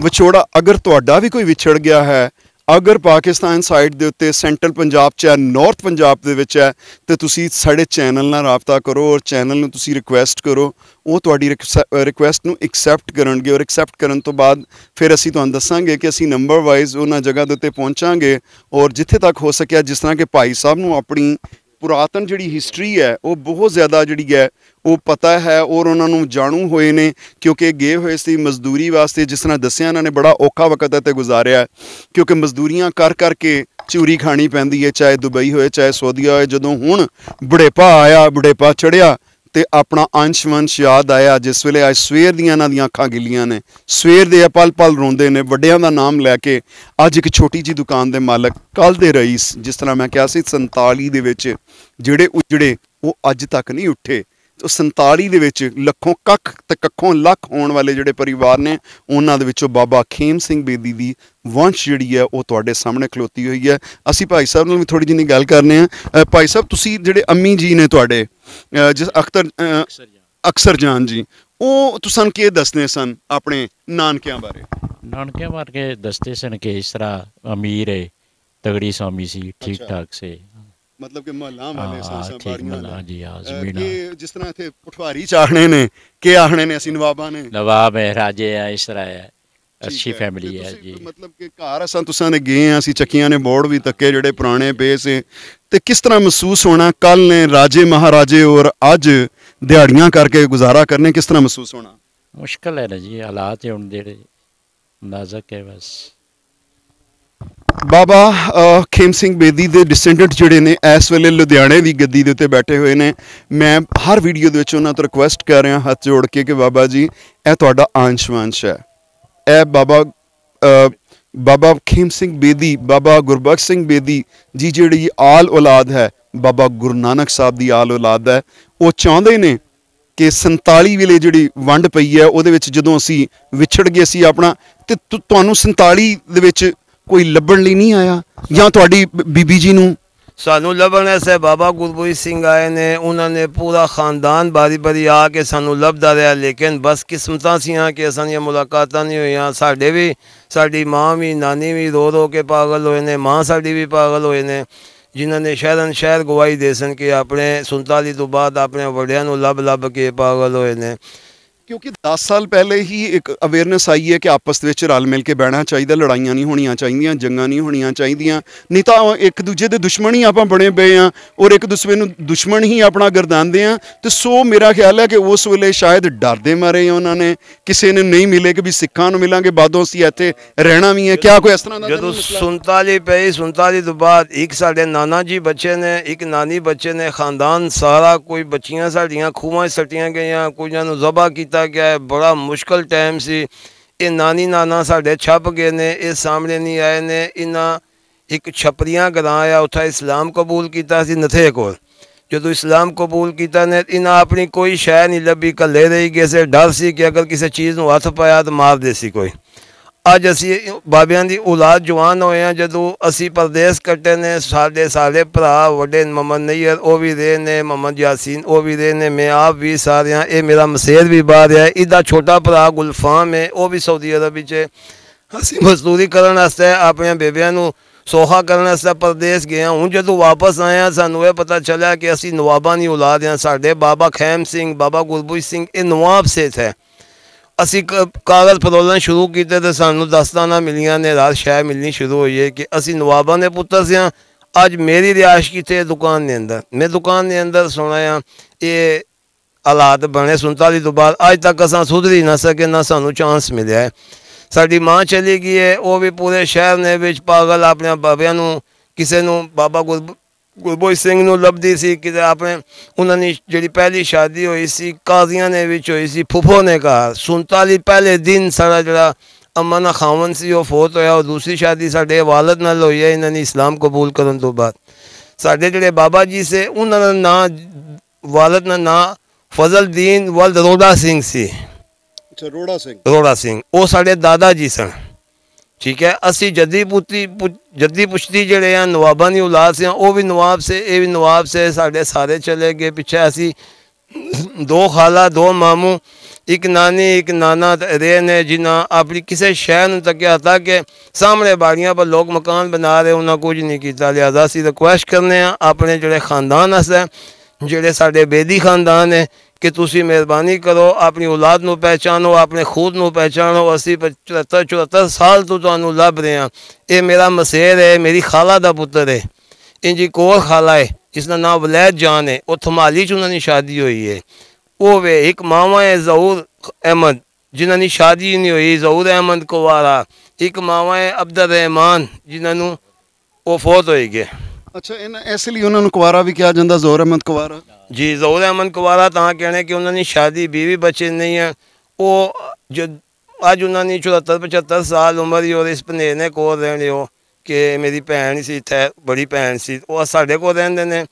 S1: ਵਿਛੋੜਾ ਅਗਰ ਤੁਹਾਡਾ ਵੀ ਕੋਈ ਵਿਛੜ ਗਿਆ ਹੈ ਅਗਰ ਪਾਕਿਸਤਾਨ ਸਾਈਡ ਦੇ ਉੱਤੇ ਸੈਂਟਰਲ ਪੰਜਾਬ ਚ ਹੈ ਨਾਰਥ ਪੰਜਾਬ ਦੇ ਵਿੱਚ ਹੈ ਤੇ ਤੁਸੀਂ ਸਾਡੇ ਚੈਨਲ ਨਾਲ رابطہ ਕਰੋ ਔਰ ਚੈਨਲ ਨੂੰ ਤੁਸੀਂ ਰਿਕੁਐਸਟ ਕਰੋ ਉਹ ਤੁਹਾਡੀ ਰਿਕੁਐਸਟ ਨੂੰ ਐਕਸੈਪਟ ਕਰਨਗੇ ਔਰ ਐਕਸੈਪਟ ਕਰਨ ਤੋਂ ਬਾਅਦ ਫਿਰ ਅਸੀਂ ਤੁਹਾਨੂੰ ਦੱਸਾਂਗੇ ਕਿ ਅਸੀਂ ਨੰਬਰ ਵਾਈਜ਼ ਉਹਨਾਂ ਜਗ੍ਹਾ ਦੇ ਉੱਤੇ ਪਹੁੰਚਾਂਗੇ ਔਰ ਜਿੱਥੇ ਤੱਕ ਹੋ ਸਕਿਆ ਜਿਸ ਤਰ੍ਹਾਂ ਕਿ ਭਾਈ ਸਾਹਿਬ ਨੂੰ ਆਪਣੀ ਪੁਰਾਤਨ ਜਿਹੜੀ ਹਿਸਟਰੀ ਹੈ ਉਹ ਬਹੁਤ ਜ਼ਿਆਦਾ ਜਿਹੜੀ ਹੈ ਉਹ ਪਤਾ ਹੈ ਔਰ ਉਹਨਾਂ ਨੂੰ ਜਾਣੂ ਹੋਏ ਨੇ ਕਿਉਂਕਿ ਗਏ ਹੋਏ ਸੀ ਮਜ਼ਦੂਰੀ ਵਾਸਤੇ ਜਿਸ ਤਰ੍ਹਾਂ ਦੱਸਿਆ ਇਹਨਾਂ ਨੇ ਬੜਾ ਔਖਾ ਵਕਤ ਇੱਥੇ ਗੁਜ਼ਾਰਿਆ ਕਿਉਂਕਿ ਮਜ਼ਦੂਰੀਆਂ ਕਰ ਕਰਕੇ ਚੂਰੀ ਖਾਣੀ ਪੈਂਦੀ ਹੈ ਚਾਹੇ ਦੁਬਈ ਹੋਏ ਚਾਹੇ ਸਾਊਦੀਆ ਹੋਏ ਜਦੋਂ ਹੁਣ ਬੁਢੇਪਾ ਆਇਆ ਬੁਢੇਪਾ ਚੜਿਆ ਤੇ ਆਪਣਾ ਅੰਸ਼ ਵੰਸ਼ ਯਾਦ ਆਇਆ ਜਿਸ ਵੇਲੇ ਅੱਜ ਸਵੇਰ ਦੀਆਂ ਇਹਨਾਂ ਦੀਆਂ ਅੱਖਾਂ ਗਿੱਲੀਆਂ ਨੇ ਸਵੇਰ ਦੇ ਪਲ ਪਲ ਰੋਂਦੇ ਨੇ ਵੱਡਿਆਂ ਦਾ ਨਾਮ ਲੈ ਕੇ ਅੱਜ ਇੱਕ ਛੋਟੀ ਜੀ ਦੁਕਾਨ ਦੇ ਮਾਲਕ ਕੱਲ ਦੇ ਰਈਸ ਜਿਸ ਤਰ੍ਹਾਂ ਮੈਂ ਕਿਹਾ ਸੀ 47 ਦੇ ਵਿੱਚ ਜਿਹੜੇ ਉਜੜੇ ਉਹ ਅੱਜ ਤੱਕ ਨਹੀਂ ਉੱਠੇ 47 ਦੇ ਵਿੱਚ ਲੱਖੋਂ ਕੱਖ ਤੇ ਕੱਖੋਂ ਲੱਖ ਹੋਣ ਵਾਲੇ ਜਿਹੜੇ ਪਰਿਵਾਰ ਨੇ ਉਹਨਾਂ ਦੇ ਵਿੱਚੋਂ ਬਾਬਾ ਖੇਮ ਸਿੰਘ ਬੇਦੀ ਦੀ ਵੰਸ਼ ਜਿਹੜੀ ਹੈ ਉਹ ਤੁਹਾਡੇ ਸਾਹਮਣੇ ਖਲੋਤੀ ਹੋਈ ਹੈ ਅਸੀਂ ਭਾਈ ਸਾਹਿਬ ਨਾਲ ਵੀ ਥੋੜੀ ਜਿਹੀ ਗੱਲ ਕਰਨੇ ਆ ਭਾਈ ਸਾਹਿਬ ਤੁਸੀਂ ਜਿਹੜੇ ਅੰਮੀ ਜੀ ਨੇ ਤੁਹਾਡੇ ਜਿਸ ਅਖਤਰ ਅਕਸਰ ਜਾਨ ਜੀ ਉਹ ਤੁਸਾਂ ਕੀ ਦੱਸਦੇ ਸਨ ਆਪਣੇ ਨਾਨਕਿਆਂ ਬਾਰੇ ਨਾਨਕਿਆਂ ਬਾਰੇ ਦੱਸਦੇ ਸਨ ਕਿ ਇਸ ਤਰ੍ਹਾਂ ਅਮੀਰ ਹੈ ਤਗੜੀ ਸੌਮੀ ਸੀ ਠੀਕ ਠਾਕ ਸੀ ਮਤਲਬ ਕਿ ਮਹੱਲਾਂ ਵਾਲੇ ਸਨ ਸਾੜੀਆਂ ਵਾਲੇ ਜੀ ਆ ਜ਼ਮੀਨਾਂ ਇਹ ਜਿਸ ਤਰ੍ਹਾਂ ਇੱਥੇ ਪਠਵਾਰੀ ਚਾਹਣੇ ਨੇ ਕਿ ਆਹਣੇ ਨੇ ਅਸੀਂ ਨਵਾਬਾਂ ਨੇ ਨਵਾਬ ਹੈ ਰਾਜੇ ਆ ਇਸ ਤਰ੍ਹਾਂ ਹੈ ਅੱਛੀ ਫੈਮਿਲੀ ਹੈ ਜੀ ਮਤਲਬ ਕਿ ਘਰ ਅਸਾਂ ਤੁਸਾਂ ਨੇ ਗਏ ਆ ਅਸੀਂ ਚੱਕੀਆਂ ਨੇ ਬੋਰਡ ਵੀ ਤੱਕੇ ਜਿਹੜੇ ਪੁਰਾਣੇ ਬੇਸ ਤੇ ਕਿਸ ਤਰ੍ਹਾਂ ਮਹਿਸੂਸ ਹੋਣਾ ਕੱਲ ਨੇ ਰਾਜੇ ਮਹਾਰਾਜੇ ਔਰ ਅੱਜ ਦਿਹਾੜੀਆਂ ਕਰਕੇ ਗੁਜ਼ਾਰਾ ਕਰਨੇ ਕਿਸ ਤਰ੍ਹਾਂ ਮਹਿਸੂਸ ਹੋਣਾ ਮੁਸ਼ਕਲ ਹੈ ਨਾ ਜੀ ਹਾਲਾਤ ਹੁਣ ਜਿਹੜੇ ਨਾਜ਼ਕ ਹੈ ਬਸ ਬਾਬਾ ਖੇਮ ਸਿੰਘ ਬੇਦੀ ਦੇ ਡਿਸੈਂਡੈਂਟ ਜਿਹੜੇ ਨੇ ਇਸ ਵੇਲੇ ਲੁਧਿਆਣੇ ਦੀ ਗੱਦੀ ਦੇ ਉੱਤੇ ਬੈਠੇ ਹੋਏ ਨੇ ਮੈਂ ਹਰ ਵੀਡੀਓ ਦੇ ਵਿੱਚ ਉਹਨਾਂ ਤੋਂ ਰਿਕੁਐਸਟ ਕਰ ਰਿਹਾ ਹੱਥ ਜੋੜ ਕੇ ਕਿ ਬਾਬਾ ਜੀ ਇਹ ਤੁਹਾਡਾ ਆਂਸ਼ਵਾਂਸ਼ ਹੈ ਇਹ ਬਾਬਾ ਬਾਬਾ ਖੇਮ ਸਿੰਘ ਬੇਦੀ ਬਾਬਾ ਗੁਰਬਖਸ਼ ਸਿੰਘ ਬੇਦੀ ਜੀ ਜਿਹੜੀ ਆਲ ਔਲਾਦ ਹੈ ਬਾਬਾ ਗੁਰੂ ਨਾਨਕ ਸਾਹਿਬ ਦੀ ਆਲ ਔਲਾਦ ਹੈ ਉਹ ਚਾਹੁੰਦੇ ਨੇ ਕਿ 47 ਵੇਲੇ ਜਿਹੜੀ ਵੰਡ ਪਈ ਹੈ ਉਹਦੇ ਵਿੱਚ ਜਦੋਂ ਅਸੀਂ
S2: ਵਿਛੜ ਗਏ ਸੀ ਆਪਣਾ ਤੇ ਤੁਹਾਨੂੰ 47 ਦੇ ਵਿੱਚ ਕੋਈ ਲੱਭਣ ਲਈ ਨਹੀਂ ਆਇਆ ਜਾਂ ਤੁਹਾਡੀ ਬੀਬੀ ਜੀ ਨੂੰ ਸਾਨੂੰ ਲੱਭਣ ਐਸੇ ਬਾਬਾ ਗੁਰਬੋਈ ਸਿੰਘ ਆਏ ਨੇ ਉਹਨਾਂ ਨੇ ਪੂਰਾ ਖਾਨਦਾਨ ਬਾਰੀ-ਬਾਰੀ ਆ ਕੇ ਸਾਨੂੰ ਲੱਭਦਾ ਰਿਹਾ ਲੇਕਿਨ ਬਸ ਕਿਸਮਤਾਂ ਸੀਆਂ ਕਿ ਅਸਾਂ ਦੀਆਂ ਮੁਲਾਕਾਤਾਂ ਨਹੀਂ ਹੋਈਆਂ ਸਾਡੇ ਵੀ ਸਾਡੀ ਮਾਂ ਵੀ ਨਾਨੀ ਵੀ ਰੋ ਰੋ ਕੇ ਪਾਗਲ ਹੋਏ ਨੇ ਮਾਂ ਸਾਡੀ ਵੀ ਪਾਗਲ ਹੋਏ ਨੇ ਜਿਨ੍ਹਾਂ ਨੇ ਸ਼ਹਿਰਨ ਸ਼ਹਿਰ ਗਵਾਈ ਦੇਸਨ ਕਿ ਆਪਣੇ ਸੁਨਤਾਲੀ ਤੋਂ ਬਾਅਦ ਆਪਣੇ ਵੱਡਿਆਂ ਨੂੰ ਲੱਭ ਲੱਭ ਕੇ ਪਾਗਲ ਹੋਏ ਨੇ
S1: ਕਿਉਂਕਿ 10 ਸਾਲ ਪਹਿਲੇ ਹੀ ਇੱਕ ਅਵੇਅਰਨੈਸ ਆਈ ਹੈ ਕਿ ਆਪਸ ਦੇ ਵਿੱਚ ਰਲ ਮਿਲ ਕੇ ਬਹਿਣਾ ਚਾਹੀਦਾ ਲੜਾਈਆਂ ਨਹੀਂ ਹੋਣੀਆਂ ਚਾਹੀਦੀਆਂ ਜੰਗਾਂ ਨਹੀਂ ਹੋਣੀਆਂ ਚਾਹੀਦੀਆਂ ਨਹੀਂ ਤਾਂ ਇੱਕ ਦੂਜੇ ਦੇ ਦੁਸ਼ਮਣ ਹੀ ਆਪਾਂ ਬਣੇ ਪਏ ਆ ਔਰ ਇੱਕ ਦੂਸਰੇ ਨੂੰ ਦੁਸ਼ਮਣ ਹੀ ਆਪਣਾ ਗਰਦਾਨਦੇ ਆ ਤੇ ਸੋ ਮੇਰਾ ਖਿਆਲ ਹੈ ਕਿ ਉਸ ਵੇਲੇ ਸ਼ਾਇਦ ਡਰਦੇ ਮਾਰੇ ਉਹਨਾਂ ਨੇ ਕਿਸੇ ਨੇ ਨਹੀਂ ਮਿਲੇ ਕਿ ਵੀ
S2: ਸਿੱਖਾਂ ਨੂੰ ਮਿਲਾਂਗੇ ਬਾਦੋਂ
S1: ਅਸੀਂ ਇੱਥੇ ਰਹਿਣਾ ਵੀ
S2: ਹੈ ਕਿਆ ਕੋਈ ਇਸ ਤਰ੍ਹਾਂ ਦਾ ਜਦੋਂ 47 ਪਈ 47 ਤੋਂ ਬਾਅਦ ਇੱਕ ਸਾਡੇ ਨਾਨਾ ਜੀ ਬੱਚੇ ਨੇ ਇੱਕ ਨਾਨੀ ਬੱਚੇ ਨੇ ਖਾਨਦਾਨ ਸਾਰਾ ਕੋਈ ਬੱਚੀਆਂ ਸਾਡੀਆਂ ਖੂਹਾਂ ਸੱਟੀਆਂ ਗਈਆਂ ਕੋਈਆਂ ਨੂੰ ਜ਼ਬਾ ਕੀਤਾ ਕੀਤਾ ਗਿਆ ਬੜਾ ਮੁਸ਼ਕਲ ਟਾਈਮ ਸੀ ਇਹ ਨਾਨੀ ਨਾਨਾ ਸਾਡੇ ਛੱਪ ਗਏ ਨੇ ਇਹ ਸਾਹਮਣੇ ਨਹੀਂ ਆਏ ਨੇ ਇਹਨਾਂ ਇੱਕ ਛਪਰੀਆਂ ਗਦਾ ਆ ਉੱਥੇ ਇਸਲਾਮ ਕਬੂਲ ਕੀਤਾ ਸੀ ਨਥੇ ਕੋਲ ਜਦੋਂ ਇਸਲਾਮ ਕਬੂਲ ਕੀਤਾ ਨੇ ਇਹਨਾਂ ਆਪਣੀ ਕੋਈ ਸ਼ੈ ਨਹੀਂ ਲੱਭੀ ਕੱਲੇ ਰਹੀ ਗਏ ਸੇ ਡਰ ਸੀ ਕਿ ਅਗਰ ਕਿਸੇ ਚੀਜ਼ ਨੂੰ ਹੱਥ ਪਾਇਆ ਤਾਂ ਮਾਰ ਦੇ ਸੀ ਕੋਈ ਅੱਜ ਅਸੀਂ ਬਾਬਿਆਂ ਦੀ ਔਲਾਦ ਜਵਾਨ ਹੋਏ ਆ ਜਦੋਂ ਅਸੀਂ ਪਰਦੇਸ ਕੱਟੇ ਨੇ ਸਾਡੇ ਸਾਰੇ ਭਰਾ ਵੱਡੇ ਮਮਨ ਨਈਰ ਉਹ ਵੀ ਦੇ ਨੇ ਮਮਨ ਯਾਸੀਨ ਉਹ ਵੀ ਦੇ ਨੇ ਮੈਂ ਆਪ ਵੀ ਸਾਰਿਆਂ ਇਹ ਮੇਰਾ ਮਸੇਦ ਵੀ ਬਾਹਰ ਹੈ ਇਹਦਾ ਛੋਟਾ ਭਰਾ ਗੁਲਫਾਮ ਹੈ ਉਹ ਵੀ ਸਾਊਦੀ ਅਰਬ ਵਿੱਚ ਅਸੀਂ ਮਜ਼ਦੂਰੀ ਕਰਨ ਵਾਸਤੇ ਆਪਣੀਆਂ ਬੇਬਿਆਂ ਨੂੰ ਸੋਹਾ ਕਰਨ ਵਾਸਤੇ ਪਰਦੇਸ ਗਏ ਆ ਹੁਣ ਜਦੋਂ ਵਾਪਸ ਆਇਆ ਸਾਨੂੰ ਇਹ ਪਤਾ ਚੱਲਿਆ ਕਿ ਅਸੀਂ ਨਵਾਬਾਂ ਦੀ ਔਲਾਦ ਹਾਂ ਸਾਡੇ ਬਾਬਾ ਖੈਮ ਸਿੰਘ ਬਾਬਾ ਗੁਰਬੂਜ ਸਿੰਘ ਇਹ ਨਵਾਬ ਸੇਤ ਹੈ ਅਸੀਂ ਕਾਗਜ਼ ਫਰੋਲਣ ਸ਼ੁਰੂ ਕੀਤੇ ਤੇ ਸਾਨੂੰ ਦਸਤਾਨਾ ਮਿਲੀਆਂ ਨੇ ਰਾਤ ਸ਼ਾਇ ਮਿਲਣੀ ਸ਼ੁਰੂ ਹੋਈ ਹੈ ਕਿ ਅਸੀਂ ਨਵਾਬਾਂ ਦੇ ਪੁੱਤਰ ਸਿਆ ਅੱਜ ਮੇਰੀ ਰਿਆਸ਼ ਕੀਤੇ ਦੁਕਾਨ ਦੇ ਅੰਦਰ ਮੈਂ ਦੁਕਾਨ ਦੇ ਅੰਦਰ ਆ ਇਹ ਹਾਲਾਤ ਬਣੇ ਸੁਣਤਾ ਤੋਂ ਬਾਅਦ ਅੱਜ ਤੱਕ ਅਸਾਂ ਸੁਧਰੀ ਨਾ ਸਕੇ ਨਾ ਸਾਨੂੰ ਚਾਂਸ ਮਿਲਿਆ ਸਾਡੀ ਮਾਂ ਚਲੀ ਗਈ ਹੈ ਉਹ ਵੀ ਪੂਰੇ ਸ਼ਹਿਰ ਨੇ ਵਿੱਚ ਪਾਗਲ ਆਪਣੇ ਬਾਬਿਆਂ ਨੂੰ ਕਿਸੇ ਨੂੰ ਬਾਬਾ ਗੁਰ ਗੁਰਬੋਈ ਸਿੰਘ ਨੂੰ ਲੱਭਦੀ ਸੀ ਕਿ ਆਪਣੇ ਉਹਨਾਂ ਦੀ ਜਿਹੜੀ ਪਹਿਲੀ ਸ਼ਾਦੀ ਹੋਈ ਸੀ ਕਾਜ਼ੀਆਂ ਨੇ ਵਿੱਚ ਹੋਈ ਸੀ ਫੁੱਫੋ ਨੇ ਕਹਾ 47 ਪਹਿਲੇ ਦਿਨ ਸਾਡਾ ਜਿਹੜਾ ਅਮਨ ਖਾਵਨ ਸੀ ਉਹ ਫੋਤ ਹੋਇਆ ਉਹ ਦੂਸਰੀ ਸ਼ਾਦੀ ਸਾਡੇ ਵਾਲਦ ਨਾਲ ਹੋਈ ਹੈ ਇਹਨਾਂ ਨੇ ਇਸਲਾਮ ਕਬੂਲ ਕਰਨ ਤੋਂ ਬਾਅਦ ਸਾਡੇ ਜਿਹੜੇ ਬਾਬਾ ਜੀ ਸੇ ਉਹਨਾਂ ਦਾ ਨਾਂ ਵਾਲਦ ਦਾ ਨਾਂ ਫਜ਼ਲਦੀਨ ਵਲਦ ਰੋੜਾ ਸਿੰਘ ਸੀ ਰੋੜਾ ਸਿੰਘ ਰੋੜਾ ਸਿੰਘ ਉਹ ਸਾਡੇ ਦਾਦਾ ਜੀ ਸਨ ਠੀਕ ਹੈ ਅਸੀਂ ਜੱਦੀ ਪੁੱਤੀ ਜੱਦੀ ਪੁਸ਼ਤੀ ਜਿਹੜੇ ਆ ਨਵਾਬਾਂ ਦੀ ਔਲਾਦ ਆ ਉਹ ਵੀ ਨਵਾਬ ਸੇ ਇਹ ਵੀ ਨਵਾਬ ਸੇ ਸਾਡੇ ਸਾਰੇ ਚਲੇ ਗਏ ਪਿੱਛੇ ਅਸੀਂ ਦੋ ਖਾਲਾ ਦੋ ਮਾਮੂ ਇੱਕ ਨਾਨੀ ਇੱਕ ਨਾਨਾ ਰਹੇ ਨੇ ਜਿਨ੍ਹਾਂ ਆਪਣੀ ਕਿਸੇ ਸ਼ਹਿਰ ਨੂੰ ਤੱਕਿਆ ਤਾਂ ਕਿ ਸਾਹਮਣੇ ਬਾੜੀਆਂ ਪਰ ਲੋਕ ਮਕਾਨ ਬਣਾ ਰਹੇ ਉਹਨਾਂ ਕੁਝ ਨਹੀਂ ਕੀਤਾ ਲਿਆਦਾ ਅਸੀਂ ਰਿਕੁਐਸਟ ਕਰਨੇ ਆ ਆਪਣੇ ਜਿਹੜੇ ਖਾਨਦਾਨ ਅਸਾ जोड़े साढ़े बेदी खानदान है कि तुम मेहरबानी करो अपनी औलाद को पहचानो अपने खूद को पहचानो असी चौहत्तर चौहत्तर साल तो लभ रहे ये मेरा मसेर है मेरी खाला का पुत्र है इंजी एक और खाला है इसका नाम वलैद जान है वह थमाली उन्होंने शादी हुई है वो वे एक मावा है जहूर अहमद जिन्होंने शादी नहीं हुई जहूर अहमद कुवारा एक मावा है अब्दुल रहमान जिन्होंने वो फोत हो गए
S1: ਅੱਛਾ ਇਹਨਾਂ ਇਸ ਲਈ ਉਹਨਾਂ ਨੂੰ ਕੁਵਾਰਾ ਵੀ ਕਿਹਾ ਜਾਂਦਾ ਜ਼ੋਰ ਅਹਿਮਦ ਕੁਵਾਰਾ
S2: ਜੀ ਜ਼ੋਰ ਅਹਿਮਦ ਕੁਵਾਰਾ ਤਾਂ ਕਹਿੰਦੇ ਕਿ ਉਹਨਾਂ ਦੀ ਸ਼ਾਦੀ ਬੀਵੀ ਬੱਚੇ ਨਹੀਂ ਆ ਉਹ ਜੋ ਅੱਜ ਉਹਨਾਂ ਦੀ 74 75 ਸਾਲ ਉਮਰ ਹੀ ਔਰ ਇਸ ਪਨੇ ਨੇ ਕੋਲ ਰਹਿਣੇ ਹੋ ਕਿ ਮੇਰੀ ਭੈਣ ਸੀ ਇੱਥੇ ਬੜੀ ਭੈਣ ਸੀ ਉਹ ਸਾਡੇ ਕੋਲ ਰਹਿੰਦੇ ਨੇ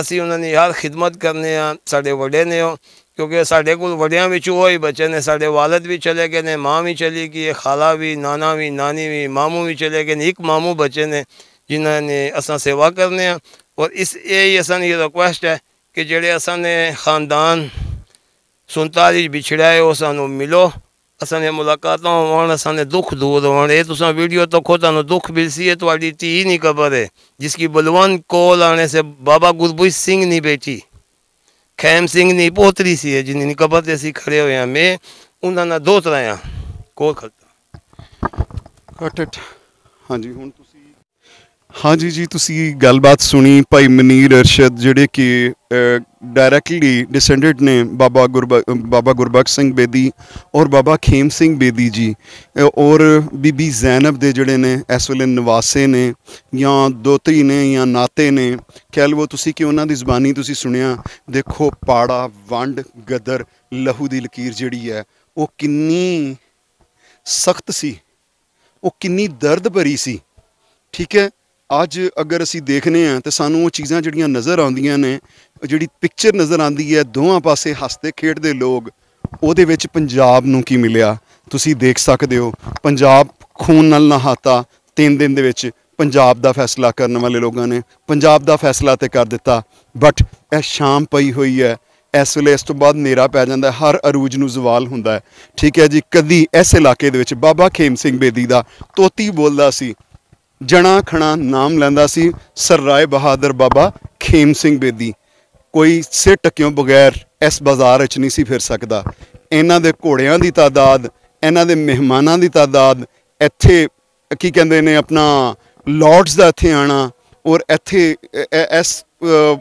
S2: ਅਸੀਂ ਉਹਨਾਂ ਦੀ ਹਰ ਖਿਦਮਤ ਕਰਨੇ ਆ ਸਾਡੇ ਵੱਡੇ ਨੇ ਉਹ ਕਿਉਂਕਿ ਸਾਡੇ ਕੋਲ ਵੱਡਿਆਂ ਵਿੱਚ ਉਹ ਹੀ ਬੱਚੇ ਨੇ ਸਾਡੇ ਵਾਲਦ ਵੀ ਚਲੇ ਗਏ ਨੇ ਮਾਂ ਵੀ ਚਲੀ ਗਈ ਖਾਲਾ ਵੀ ਨਾਨਾ ਵੀ ਨਾਨੀ ਵੀ ਮਾਮੂ ਵੀ ਚਲੇ ਗਏ ਨੇ ਇੱਕ ਮਾਮੂ ਬੱਚੇ ਨੇ ਜਿਨ੍ਹਾਂ ਨੇ ਅਸਾਂ ਸੇਵਾ ਕਰਨੇ ਆ ਔਰ ਇਸ ਇਹ ਹੀ ਅਸਾਂ ਦੀ ਰਿਕੁਐਸਟ ਹੈ ਕਿ ਜਿਹੜੇ ਅਸਾਂ ਨੇ ਖਾਨਦਾਨ ਸੁਨਤਾਲੀ ਵਿਛੜਿਆ ਹੈ ਉਹ ਸਾਨੂੰ ਮਿਲੋ ਅਸਾਂ ਨੇ ਮੁਲਾਕਾਤਾਂ ਹੋਣ ਅਸਾਂ ਨੇ ਦੁੱਖ ਦੂਰ ਹੋਣ ਇਹ ਤੁਸੀਂ ਵੀਡੀਓ ਤੋਂ ਖੋ ਤੁਹਾਨੂੰ ਦੁੱਖ ਵੀ ਸੀ ਇਹ ਤੁਹਾਡੀ ਧੀ ਨਹੀਂ ਕਬਰ ਹੈ ਜਿਸ ਕੀ ਬਲਵੰਤ ਕੋਲ ਆਣੇ ਸੇ ਬਾਬਾ ਗੁਰਬਖਸ਼ ਸਿੰਘ ਨਹੀਂ ਬੇਟੀ ਖੈਮ ਸਿੰਘ ਨਹੀਂ ਪੋਤਰੀ ਸੀ ਜਿਨ੍ਹਾਂ ਦੀ ਕਬਰ ਤੇ ਅਸੀਂ ਖੜੇ ਹੋਏ ਆ ਮੈਂ ਉਹਨਾਂ ਨਾਲ ਦੋ ਤਰ੍ਹਾਂ ਆ ਕੋਲ ਖਲਤਾ ਕਟ
S1: ਹਾਂਜੀ ਹੁਣ ਹਾਂਜੀ ਜੀ ਤੁਸੀਂ ਗੱਲਬਾਤ ਸੁਣੀ ਭਾਈ ਮਨੀਰ ਅਰਸ਼ਦ ਜਿਹੜੇ ਕਿ ਡਾਇਰੈਕਟਲੀ ਡਿਸੈਂਡਡ ਨੇ ਬਾਬਾ ਬਾਬਾ ਗੁਰਬਖਸ਼ ਸਿੰਘ ਬੇਦੀ ਔਰ ਬਾਬਾ ਖੇਮ ਸਿੰਘ ਬੇਦੀ ਜੀ ਔਰ ਬੀਬੀ ਜ਼ੈਨਬ ਦੇ ਜਿਹੜੇ ਨੇ ਇਸ ਵੇਲੇ ਨਿਵਾਸੇ ਨੇ ਜਾਂ ਦੋਤਰੀ ਨੇ ਜਾਂ ਨਾਤੇ ਨੇ ਕਹਿ ਲਵੋ ਤੁਸੀਂ ਕਿ ਉਹਨਾਂ ਦੀ ਜ਼ੁਬਾਨੀ ਤੁਸੀਂ ਸੁਣਿਆ ਦੇਖੋ ਪਾੜਾ ਵੰਡ ਗਦਰ ਲਹੂ ਦੀ ਲਕੀਰ ਜਿਹੜੀ ਹੈ ਉਹ ਕਿੰਨੀ ਸਖਤ ਸੀ ਉਹ ਕਿੰਨੀ ਦਰਦ ਭਰੀ ਸੀ ਠੀਕ ਹੈ ਅੱਜ ਅਗਰ ਅਸੀਂ ਦੇਖਨੇ ਆ ਤੇ ਸਾਨੂੰ ਉਹ ਚੀਜ਼ਾਂ ਜਿਹੜੀਆਂ ਨਜ਼ਰ ਆਉਂਦੀਆਂ ਨੇ ਜਿਹੜੀ ਪਿਕਚਰ ਨਜ਼ਰ ਆਉਂਦੀ ਹੈ ਦੋਹਾਂ ਪਾਸੇ ਹੱਸਦੇ ਖੇਡਦੇ ਲੋਕ ਉਹਦੇ ਵਿੱਚ ਪੰਜਾਬ ਨੂੰ ਕੀ ਮਿਲਿਆ ਤੁਸੀਂ ਦੇਖ ਸਕਦੇ ਹੋ ਪੰਜਾਬ ਖੂਨ ਨਾਲ ਨਹਾਤਾ 3 ਦਿਨ ਦੇ ਵਿੱਚ ਪੰਜਾਬ ਦਾ ਫੈਸਲਾ ਕਰਨ ਵਾਲੇ ਲੋਕਾਂ ਨੇ ਪੰਜਾਬ ਦਾ ਫੈਸਲਾ ਤੇ ਕਰ ਦਿੱਤਾ ਬਟ ਇਹ ਸ਼ਾਮ ਪਈ ਹੋਈ ਹੈ ਇਸ ਵੇਲੇ ਇਸ ਤੋਂ ਬਾਅਦ ਨੇਰਾ ਪੈ ਜਾਂਦਾ ਹਰ ਅਰੂਜ ਨੂੰ ਜ਼ਵਾਲ ਹੁੰਦਾ ਹੈ ਠੀਕ ਹੈ ਜੀ ਕਦੀ ਇਸ ਇਲਾਕੇ ਦੇ ਵਿੱਚ ਬਾਬਾ ਖੇਮ ਸਿੰਘ ਬੇਦੀ ਦਾ ਤੋਤੀ ਬੋਲਦਾ ਸੀ ਜਣਾ ਖਣਾ ਨਾਮ ਲੈਂਦਾ ਸੀ ਸਰ ਰਾਏ ਬਹਾਦਰ ਬਾਬਾ ਖੇਮ ਸਿੰਘ ਬੇਦੀ ਕੋਈ ਸਿਰ ਟਕਿਓ ਬਗੈਰ ਇਸ ਬਾਜ਼ਾਰ ਵਿੱਚ ਨਹੀਂ ਸੀ ਫਿਰ ਸਕਦਾ ਇਹਨਾਂ ਦੇ ਘੋੜਿਆਂ ਦੀ ਤਾਦਾਦ ਇਹਨਾਂ ਦੇ ਮਹਿਮਾਨਾਂ ਦੀ ਤਾਦਾਦ ਇੱਥੇ ਕੀ ਕਹਿੰਦੇ ਨੇ ਆਪਣਾ ਲਾਰਡਸ ਦਾ ਇੱਥੇ ਆਣਾ ਔਰ ਇੱਥੇ ਇਸ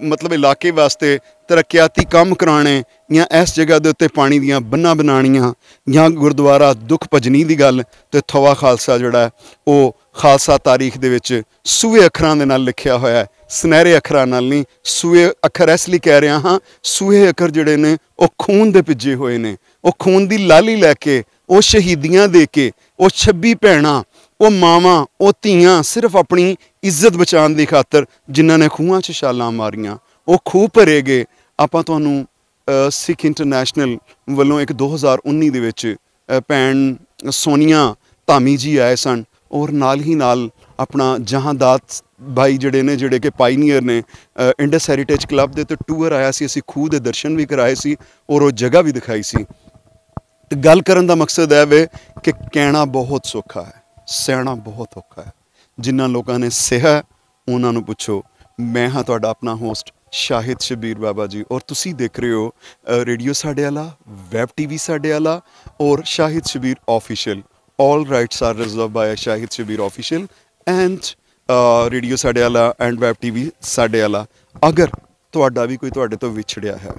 S1: ਮਤਲਬ ਇਲਾਕੇ ਵਾਸਤੇ ਤਰੱਕੀਆਤੀ ਕੰਮ ਕਰਾਣੇ ਜਾਂ ਇਸ ਜਗ੍ਹਾ ਦੇ ਉੱਤੇ ਪਾਣੀ ਦੀਆਂ ਬੰਨਾਂ ਬਣਾਣੀਆਂ ਜਾਂ ਗੁਰਦੁਆਰਾ ਦੁੱਖ ਭਜਨੀ ਦੀ ਗੱਲ ਤੇ ਥਵਾ ਖਾਲਸਾ ਜਿਹੜਾ ਉਹ ਖਾਲਸਾ ਤਾਰੀਖ ਦੇ ਵਿੱਚ ਸੂਏ ਅੱਖਰਾਂ ਦੇ ਨਾਲ ਲਿਖਿਆ ਹੋਇਆ ਹੈ ਸੁਨਹਿਰੇ ਅੱਖਰਾਂ ਨਾਲ ਨਹੀਂ ਸੂਏ ਅੱਖਰ ਇਸ ਲਈ ਕਹਿ ਰਿਹਾ ਹਾਂ ਸੂਏ ਅੱਖਰ ਜਿਹੜੇ ਨੇ ਉਹ ਖੂਨ ਦੇ ਭਿੱਜੇ ਹੋਏ ਨੇ ਉਹ ਖੂਨ ਦੀ ਲਾਲੀ ਲੈ ਕੇ ਉਹ ਸ਼ਹੀਦੀਆਂ ਦੇ ਕੇ ਉਹ 26 ਭੈਣਾਂ ਉਹ ਮਾਵਾਂ ਉਹ ਧੀਆਂ ਸਿਰਫ ਆਪਣੀ ਇੱਜ਼ਤ ਬਚਾਉਣ ਦੀ ਖਾਤਰ ਜਿਨ੍ਹਾਂ ਨੇ ਖੂਹਾਂ 'ਚ ਛਾਲਾਂ ਮਾਰੀਆਂ ਉਹ ਖੂਹ ਭਰੇ ਗਏ ਆਪਾਂ ਤੁਹਾਨੂੰ ਸਿੱਖ ਇੰਟਰਨੈਸ਼ਨਲ ਵੱਲੋਂ ਇੱਕ 2019 ਦੇ ਵਿੱਚ ਭੈਣ ਸੋਨੀਆ ਧਾਮੀ ਜੀ ਆਏ ਸਨ ਔਰ ਨਾਲ ਹੀ ਨਾਲ ਆਪਣਾ ਜਹਾਂਦਾਤ ਭਾਈ ਜਿਹੜੇ ਨੇ ਜਿਹੜੇ ਕਿ ਪਾਇਨੀਅਰ ਨੇ ਇੰਡਸ ਹੈਰੀਟੇਜ ਕਲੱਬ ਦੇ ਤੇ ਟੂਰ ਆਇਆ ਸੀ ਅਸੀਂ ਖੂਹ ਦੇ ਦਰਸ਼ਨ ਵੀ ਕਰਾਏ ਸੀ ਔਰ ਉਹ ਜਗ੍ਹਾ ਵੀ ਦਿਖਾਈ ਸੀ ਤੇ ਗੱਲ ਕਰਨ ਦਾ ਮਕਸਦ ਹੈ ਵੇ ਕਿ ਕਹਿਣਾ ਬਹੁਤ ਸੌਖਾ ਹੈ ਸਹਿਣਾ ਬਹੁਤ ਔਖਾ ਹੈ ਜਿਨ੍ਹਾਂ ਲੋਕਾਂ ਨੇ ਸਹਿਆ ਉਹਨਾਂ ਨੂੰ ਪੁੱਛੋ ਮੈਂ ਹਾਂ ਤੁਹਾਡਾ ਆਪਣਾ ਹੋਸਟ ਸ਼ਾਹਿਦ ਸ਼ਬੀਰ ਬਾਬਾ ਜੀ ਔਰ ਤੁਸੀਂ ਦੇਖ ਰਹੇ ਹੋ ਰੇਡੀਓ ਸਾਡੇ ਵਾਲਾ ਵੈਬ ਟੀਵੀ ਸਾਡੇ ਵਾਲਾ ਔਰ Shahid Shabbir official all rights are reserved by Shahid Shabbir official and radio ਸਾਡੇ ਵਾਲਾ ਐਂਡ ਵੈਬ ਟੀਵੀ ਸਾਡੇ ਵਾਲਾ ਅਗਰ ਤੁਹਾਡਾ ਵੀ ਕੋਈ ਤੁਹਾਡੇ ਤੋਂ ਵਿਛੜਿਆ ਹੈ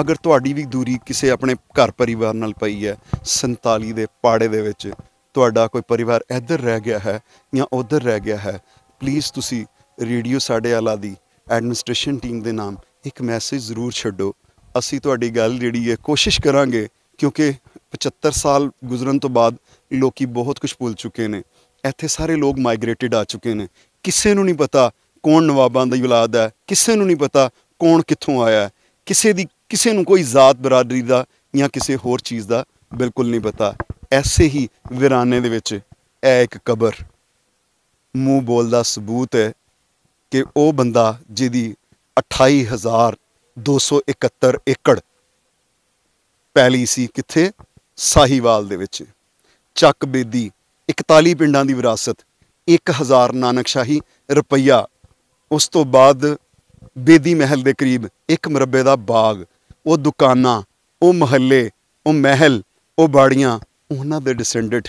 S1: ਅਗਰ ਤੁਹਾਡੀ ਵੀ ਦੂਰੀ ਕਿਸੇ ਆਪਣੇ ਘਰ ਪਰਿਵਾਰ ਨਾਲ ਪਈ ਹੈ 47 ਦੇ ਪਾੜੇ ਦੇ ਵਿੱਚ ਤੁਹਾਡਾ ਕੋਈ ਪਰਿਵਾਰ ਇੱਧਰ ਰਹਿ ਗਿਆ ਹੈ ਜਾਂ ਉੱਧਰ ਰਹਿ ਗਿਆ ਹੈ ਪਲੀਜ਼ ਤੁਸੀਂ ਰੇਡੀਓ ਸਾਡੇ ਵਾਲਾ ਦੀ ਐਡਮਿਨਿਸਟ੍ਰੇਸ਼ਨ ਟੀਮ ਦੇ ਨਾਮ ਇੱਕ ਮੈਸੇਜ ਜ਼ਰੂਰ ਛੱਡੋ ਅਸੀਂ ਤੁਹਾਡੀ ਗੱਲ ਜਿਹੜੀ ਹੈ ਕੋਸ਼ਿਸ਼ ਕਰਾਂਗੇ ਕਿਉਂਕਿ 75 ਸਾਲ ਗੁਜ਼ਰਨ ਤੋਂ ਬਾਅਦ ਲੋਕੀ ਬਹੁਤ ਕੁਝ ਭੁੱਲ ਚੁੱਕੇ ਨੇ ਇੱਥੇ ਸਾਰੇ ਲੋਕ ਮਾਈਗ੍ਰੇਟਿਡ ਆ ਚੁੱਕੇ ਨੇ ਕਿਸੇ ਨੂੰ ਨਹੀਂ ਪਤਾ ਕੌਣ ਨਵਾਬਾਂ ਦੀ ਔਲਾਦ ਹੈ ਕਿਸੇ ਨੂੰ ਨਹੀਂ ਪਤਾ ਕੌਣ ਕਿੱਥੋਂ ਆਇਆ ਕਿਸੇ ਦੀ ਕਿਸੇ ਨੂੰ ਕੋਈ ਜ਼ਾਤ ਬਰਾਦਰੀ ਦਾ ਜਾਂ ਕਿਸੇ ਹੋਰ ਚੀਜ਼ ਦਾ ਬਿਲਕੁਲ ਨਹੀਂ ਪਤਾ ਐਸੇ ਹੀ ਵਿਰਾਨੇ ਦੇ ਵਿੱਚ ਐ ਇੱਕ ਕਬਰ ਮੂੰਹ ਬੋਲਦਾ ਸਬੂਤ ਹੈ ਕਿ ਉਹ ਬੰਦਾ ਜਿਹਦੀ 28271 ਏਕੜ ਪੈਲੀ ਸੀ ਕਿੱਥੇ ਸਾਹੀਵਾਲ ਦੇ ਵਿੱਚ ਚੱਕ ਬੇਦੀ 41 ਪਿੰਡਾਂ ਦੀ ਵਿਰਾਸਤ 1000 ਨਾਨਕਸ਼ਾਹੀ ਰੁਪਈਆ ਉਸ ਤੋਂ ਬਾਅਦ ਬੇਦੀ ਮਹਿਲ ਦੇ ਕਰੀਬ ਇੱਕ ਮਰਬੇ ਦਾ ਬਾਗ ਉਹ ਦੁਕਾਨਾਂ ਉਹ ਮਹੱਲੇ ਉਹ ਮਹਿਲ ਉਹ ਬਾੜੀਆਂ ਉਹਨਾਂ ਦੇ ਡਿਸੈਂਡੈਂਟ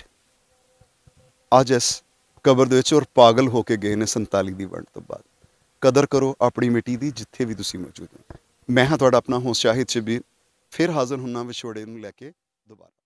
S1: ਅੱਜ ਇਸ ਕਬਰ ਦੇ ਵਿੱਚ ਔਰ ਪਾਗਲ ਹੋ ਕੇ ਗਏ ਨੇ 47 ਦੀ ਵੰਡ ਤੋਂ ਬਾਅਦ ਕਦਰ ਕਰੋ ਆਪਣੀ ਮਿੱਟੀ ਦੀ ਜਿੱਥੇ ਵੀ ਤੁਸੀਂ ਮੌਜੂਦ ਹੋ ਮੈਂ ਹਾਂ ਤੁਹਾਡਾ ਆਪਣਾ ਹੋਸ ਸ਼ਾਹਿਦ ਸ਼ਬੀਰ ਫਿਰ ਹਾਜ਼ਰ ਹੁੰਨਾ ਵਿਛੋੜੇ ਨੂੰ ਲੈ ਕੇ ਦੁਬਾਰਾ